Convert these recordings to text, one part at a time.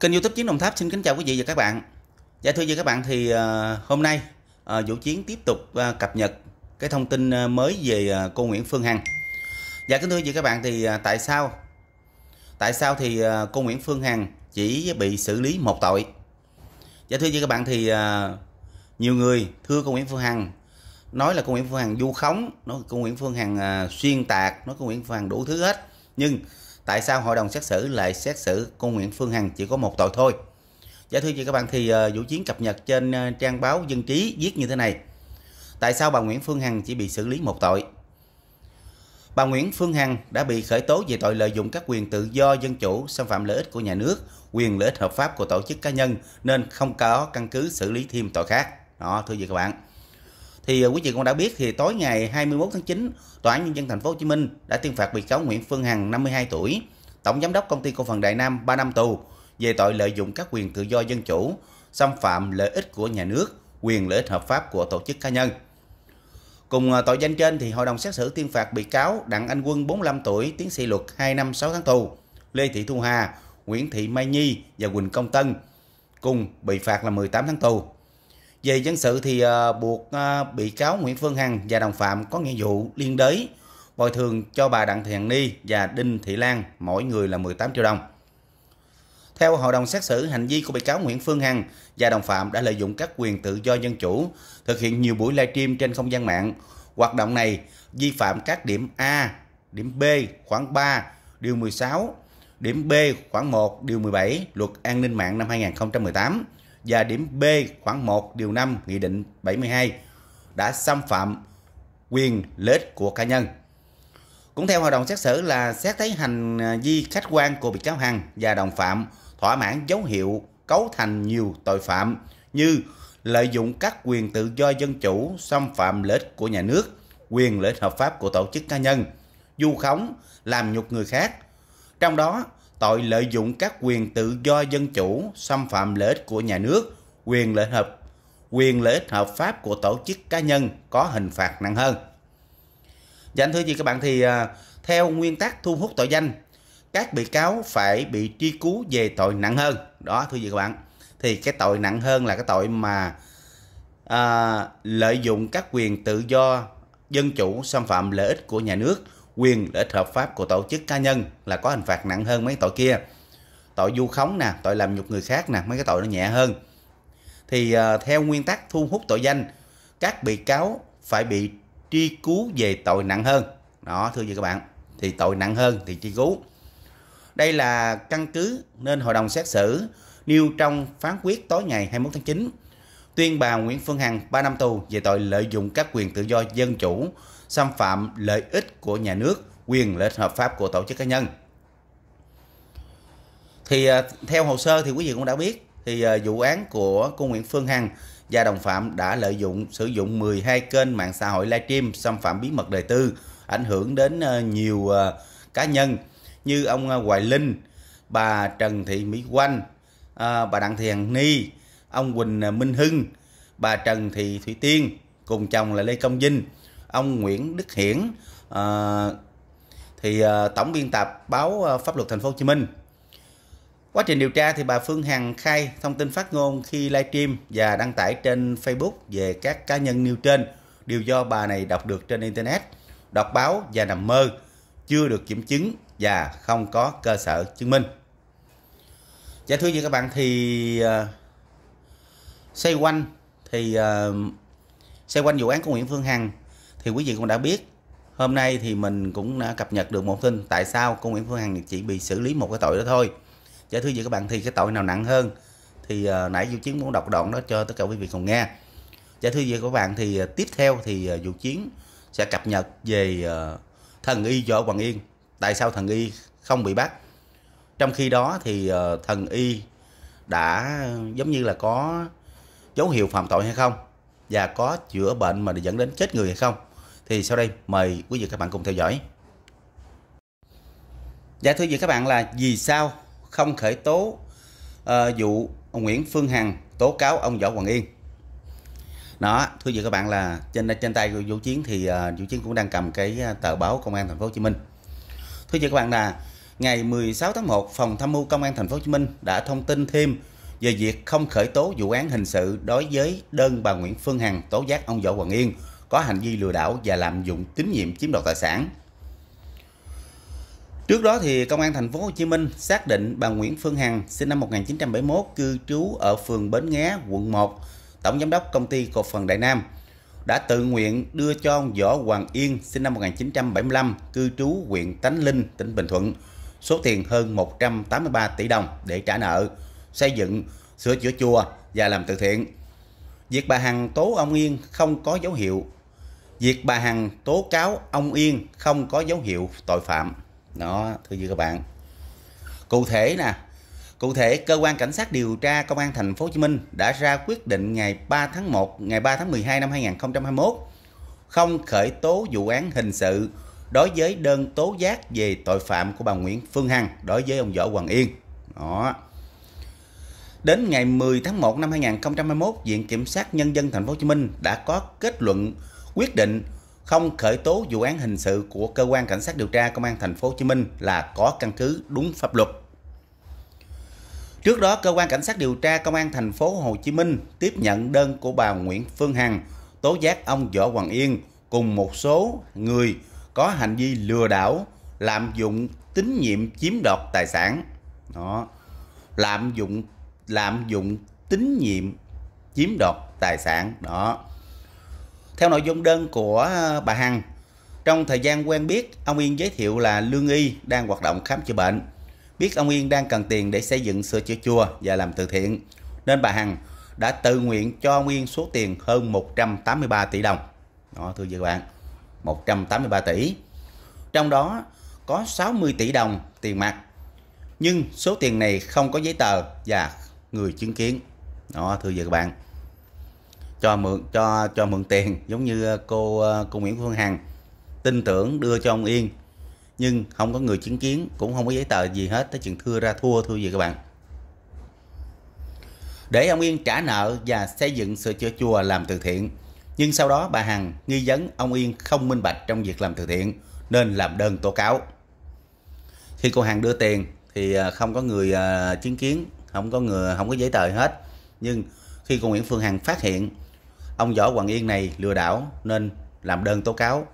Kênh youtube Chiến Đồng Tháp xin kính chào quý vị và các bạn Dạ thưa với các bạn thì ờ, hôm nay ờ, Vũ Chiến tiếp tục ờ, cập nhật cái thông tin mới về cô Nguyễn Phương Hằng Dạ kính thưa với các bạn thì tại sao Tại sao thì cô Nguyễn Phương Hằng chỉ bị xử lý một tội Dạ thưa với các bạn thì nhiều người thưa cô Nguyễn Phương Hằng Nói là cô Nguyễn Phương Hằng du khống Nói cô Nguyễn Phương Hằng xuyên tạc Nói cô Nguyễn Phương Hằng đủ thứ hết Nhưng tại sao hội đồng xét xử lại xét xử cô Nguyễn Phương Hằng chỉ có một tội thôi. Dạ thưa chị các bạn thì uh, vụ chiến cập nhật trên ờ, trang báo Dân Trí viết như thế này. Tại sao bà Nguyễn Phương Hằng chỉ bị xử lý một tội? Bà Nguyễn Phương Hằng đã bị khởi tố về tội lợi dụng các quyền tự do dân chủ xâm phạm lợi ích của nhà nước, quyền lợi ích hợp pháp của tổ chức cá nhân nên không có căn cứ xử lý thêm tội khác. Đó thưa chị các bạn thì à, quý vị cũng đã biết thì tối ngày 21 tháng 9, Tòa án Nhân dân Thành phố Hồ Chí Minh đã tuyên phạt bị cáo Nguyễn Phương Hằng 52 tuổi, Tổng Giám đốc Công ty Cổ phần Đại Nam 3 năm tù về tội lợi dụng các quyền tự do dân chủ, xâm phạm lợi ích của nhà nước, quyền lợi ích hợp pháp của tổ chức cá nhân. Cùng à, tội danh trên thì hội đồng xét xử tuyên phạt bị cáo Đặng Anh Quân 45 tuổi, tiến sĩ luật 2 năm 6 tháng tù, Lê Thị Thu Hà, Nguyễn Thị Mai Nhi và Quỳnh Công Tân cùng bị phạt là 18 tháng tù về dân sự thì ờ, buộc ờ, bị cáo Nguyễn Phương Hằng và đồng phạm có nghĩa vụ liên đới bồi thường cho bà Đặng Thị Hằng Ni và Đinh Thị Lan mỗi người là 18 triệu đồng. Theo hội đồng xét xử, hành vi của bị cáo Nguyễn Phương Hằng và đồng phạm đã lợi dụng các quyền tự do dân chủ, thực hiện nhiều buổi livestream trên không gian mạng. Hoạt động này vi phạm các điểm A, điểm B khoảng 3, điều 16, điểm B khoảng 1, điều 17 Luật An ninh mạng năm 2018 và điểm B khoảng 1 điều 5 Nghị định 72 đã xâm phạm quyền lợi ích của cá nhân. Cũng theo hội đồng xét xử là xét thấy hành à, vi khách quan của bị cáo Hằng và đồng phạm thỏa mãn dấu hiệu cấu thành nhiều tội phạm như lợi dụng các quyền tự do dân chủ, xâm phạm lợi ích của nhà nước, quyền lợi ích hợp pháp của tổ chức cá nhân, du khống, làm nhục người khác. Trong đó, tội lợi dụng các quyền tự do dân chủ, xâm phạm lợi ích của nhà nước, quyền lợi hợp quyền lợi ích hợp pháp của tổ chức cá nhân có hình phạt nặng hơn. Dạ anh thưa chị các bạn thì à, theo nguyên tắc thu hút tội danh, các bị cáo phải bị truy cứu về tội nặng hơn. Đó thưa chị các bạn. Thì cái tội nặng hơn là cái tội mà à, lợi dụng các quyền tự do dân chủ xâm phạm lợi ích của nhà nước, quyền lợi ích hợp pháp của tổ chức cá nhân là có hình phạt nặng hơn mấy tội kia tội du khống nè tội làm nhục người khác nè mấy cái tội nó nhẹ hơn thì uh, theo nguyên tắc thu hút tội danh các bị cáo phải bị truy cứu về tội nặng hơn đó thưa các bạn thì tội nặng hơn thì truy cứu đây là căn cứ nên hội đồng xét xử nêu trong phán quyết tối ngày 21 tháng 9 tuyên bà Nguyễn Phương Hằng 3 năm tù về tội lợi dụng các quyền tự do dân chủ xâm phạm lợi ích của nhà nước, quyền lợi ích hợp pháp của tổ chức cá nhân. Thì à, theo hồ sơ thì quý vị cũng đã biết thì à, vụ án của cô Nguyễn Phương Hằng và đồng phạm đã lợi dụng sử dụng 12 kênh mạng xã hội livestream xâm phạm bí mật đời tư, ảnh hưởng đến à, nhiều cá nhân như ông Hoài Linh, bà Trần Thị Mỹ Oanh, bà Đặng Thị Hằng Ni, ông Quỳnh Minh Hưng, bà Trần Thị Thủy Tiên cùng chồng là Lê Công Vinh ông Nguyễn Đức Hiển à, thì à, tổng biên tập báo ờ, pháp luật thành phố Hồ Chí Minh Quá trình điều tra thì bà Phương Hằng khai thông tin phát ngôn khi livestream và đăng tải trên Facebook về các cá nhân nêu trên đều do bà này đọc được trên internet, đọc báo và nằm mơ, chưa được kiểm chứng và không có cơ sở chứng minh. Dạ thưa gì các bạn thì uh, xoay quanh thì uh, xoay quanh vụ án của Nguyễn Phương Hằng thì quý vị cũng đã biết hôm nay thì mình cũng đã cập nhật được một tin tại sao cô Nguyễn Phương Hằng chỉ bị xử lý một cái tội đó thôi dạ thưa gì các bạn thì cái tội nào nặng hơn thì uh, nãy Diệu Chiến muốn đọc đoạn đó cho tất cả quý vị cùng nghe dạ thưa gì các bạn thì uh, tiếp theo thì uh, ờ, Diệu Chiến sẽ cập nhật về uh, thần y Võ Hoàng Yên tại sao thần y không bị bắt trong khi đó thì uh, thần y đã giống như là có dấu hiệu phạm tội hay không và có chữa bệnh mà dẫn đến chết người hay không thì sau đây mời quý vị các bạn cùng theo dõi. Dạ thưa quý vị các bạn là vì sao không khởi tố uh, vụ ông Nguyễn Phương Hằng tố cáo ông Võ Hoàng Yên? Đó, thưa quý vị các bạn là trên trên tay của Vũ Chiến thì uh, Vũ Chiến cũng đang cầm cái ờ, tờ báo Công an thành phố Hồ Chí Minh. Thưa quý vị các bạn là ngày 16 tháng 1, phòng tham mưu Công an thành phố Hồ Chí Minh đã thông tin thêm về việc không khởi tố vụ án hình sự đối với đơn bà Nguyễn Phương Hằng tố giác ông Võ Hoàng Yên có hành vi lừa đảo và lạm dụng tín nhiệm chiếm đoạt tài sản. Trước đó thì công an thành phố Hồ Chí Minh xác định bà Nguyễn Phương Hằng sinh năm 1971 cư trú ở phường Bến Nghé, quận 1, tổng giám đốc công ty cổ phần Đại Nam đã tự nguyện đưa cho ông Võ Hoàng Yên sinh năm 1975 cư trú huyện Tánh Linh, tỉnh Bình Thuận số tiền hơn 183 tỷ đồng để trả nợ, xây dựng, sửa chữa chùa và làm từ thiện. Việc bà Hằng tố ông Yên không có dấu hiệu việc bà Hằng tố cáo ông Yên không có dấu hiệu tội phạm. Đó, thưa quý các bạn. Cụ thể nè, cụ thể cơ quan cảnh sát điều tra công an thành phố Hồ Chí Minh đã ra quyết định ngày 3 tháng 1, ngày 3 tháng 12 năm 2021 không khởi tố vụ án hình sự đối với đơn tố giác về tội phạm của bà Nguyễn Phương Hằng đối với ông Võ Hoàng Yên. Đó. Đến ngày 10 tháng 1 năm 2021, Viện Kiểm sát Nhân dân Thành phố Hồ Chí Minh đã có kết luận quyết định không khởi tố vụ án hình sự của cơ quan cảnh sát điều tra công an thành phố Hồ Chí Minh là có căn cứ đúng pháp luật. Trước đó, cơ quan cảnh sát điều tra công an thành phố Hồ Chí Minh tiếp nhận đơn của bà Nguyễn Phương Hằng tố giác ông Võ Hoàng Yên cùng một số người có hành vi lừa đảo, lạm dụng tín nhiệm chiếm đoạt tài sản. Đó. Lạm dụng lạm dụng tín nhiệm chiếm đoạt tài sản. Đó theo nội dung đơn của à, bà Hằng, trong thời gian quen biết, ông Yên giới thiệu là Lương Y đang hoạt động khám chữa bệnh. Biết ông Yên đang cần tiền để xây dựng sửa chữa chùa và làm từ thiện, nên bà Hằng đã tự nguyện cho ông Yên số tiền hơn 183 tỷ đồng. Đó, thưa các bạn, 183 tỷ. Trong đó có 60 tỷ đồng tiền mặt. Nhưng số tiền này không có giấy tờ và người chứng kiến. Đó, thưa các bạn cho mượn cho cho mượn tiền giống như ờ, cô ờ, cô Nguyễn Phương Hằng tin tưởng đưa cho ông Yên nhưng không có người chứng kiến cũng không có giấy tờ gì hết tới chuyện thưa ra thua thua gì các bạn để ông Yên trả nợ và xây dựng sửa chữa chùa làm từ thiện nhưng sau đó bà Hằng nghi vấn ông Yên không minh bạch trong việc làm từ thiện nên làm đơn tố cáo khi cô Hằng đưa tiền thì ờ, không có người chứng kiến không có người không có giấy tờ hết nhưng khi cô Nguyễn Phương Hằng phát hiện ông võ hoàng yên này lừa đảo nên làm đơn tố cáo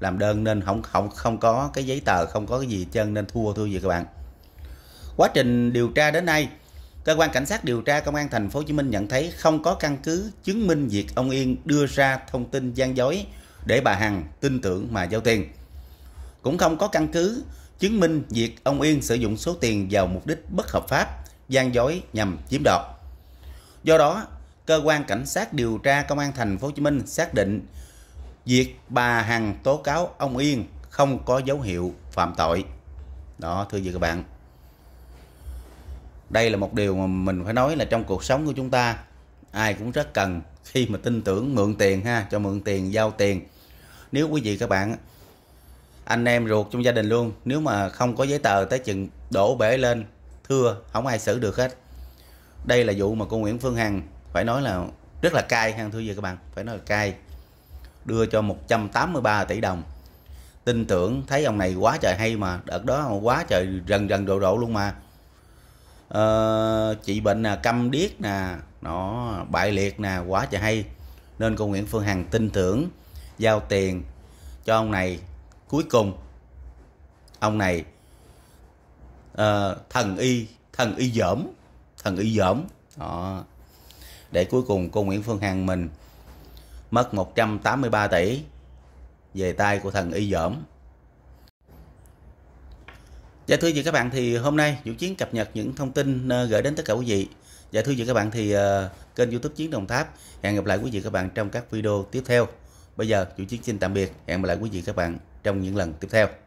làm đơn nên không không không có cái giấy tờ không có cái gì chân nên thua thua gì các bạn quá trình điều tra đến nay cơ quan cảnh sát điều tra công an thành phố Hồ Chí Minh nhận thấy không có căn cứ chứng minh việc ông Yên đưa ra thông tin gian dối để bà Hằng tin tưởng mà giao tiền cũng không có căn cứ chứng minh việc ông Yên sử dụng số tiền vào mục đích bất hợp pháp gian dối nhằm chiếm đoạt do đó cơ quan cảnh sát điều tra công an thành phố Hồ Chí Minh xác định việc bà Hằng tố cáo ông Yên không có dấu hiệu phạm tội. Đó thưa vị các bạn. Đây là một điều mà mình phải nói là trong cuộc sống của chúng ta ai cũng rất cần khi mà tin tưởng mượn tiền ha, cho mượn tiền, giao tiền. Nếu quý vị các bạn anh em ruột trong gia đình luôn, nếu mà không có giấy tờ tới chừng đổ bể lên, thưa không ai xử được hết. Đây là vụ mà cô Nguyễn Phương Hằng phải nói là rất là cay ha thưa gì các bạn phải nói là cay đưa cho 183 tỷ đồng tin tưởng thấy ông này quá trời hay mà đợt đó quá trời rần rần độ độ luôn mà à, chị bệnh là câm điếc nè nó bại liệt nè quá trời hay nên cô Nguyễn Phương Hằng tin tưởng giao tiền cho ông này cuối cùng ông này uh, thần y thần y dởm thần y dởm đó để cuối cùng cô Nguyễn Phương Hằng mình mất 183 tỷ về tay của thần y dởm. Dạ thưa chị các bạn thì hôm nay Vũ Chiến cập nhật những thông tin ờ, gửi đến tất cả quý vị. Dạ thưa chị các bạn thì ờ, kênh youtube Chiến Đồng Tháp hẹn gặp lại quý vị các bạn trong các video tiếp theo. Bây giờ Vũ Chiến xin tạm biệt, hẹn gặp lại quý vị các bạn trong những lần tiếp theo.